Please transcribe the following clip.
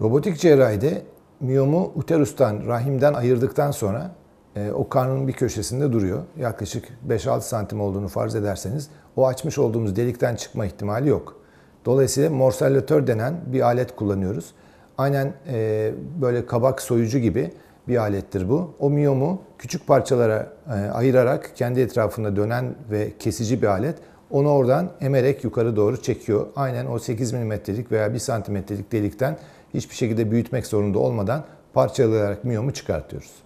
Robotik cerrahide miyomu uterustan, rahimden ayırdıktan sonra e, o karnının bir köşesinde duruyor. Yaklaşık 5-6 santim olduğunu farz ederseniz o açmış olduğumuz delikten çıkma ihtimali yok. Dolayısıyla morsellatör denen bir alet kullanıyoruz. Aynen e, böyle kabak soyucu gibi bir alettir bu. O miyomu küçük parçalara e, ayırarak kendi etrafında dönen ve kesici bir alet. Onu oradan emerek yukarı doğru çekiyor. Aynen o 8 milimetrelik veya 1 santimetrelik delikten hiçbir şekilde büyütmek zorunda olmadan parçalayarak miyomu çıkartıyoruz.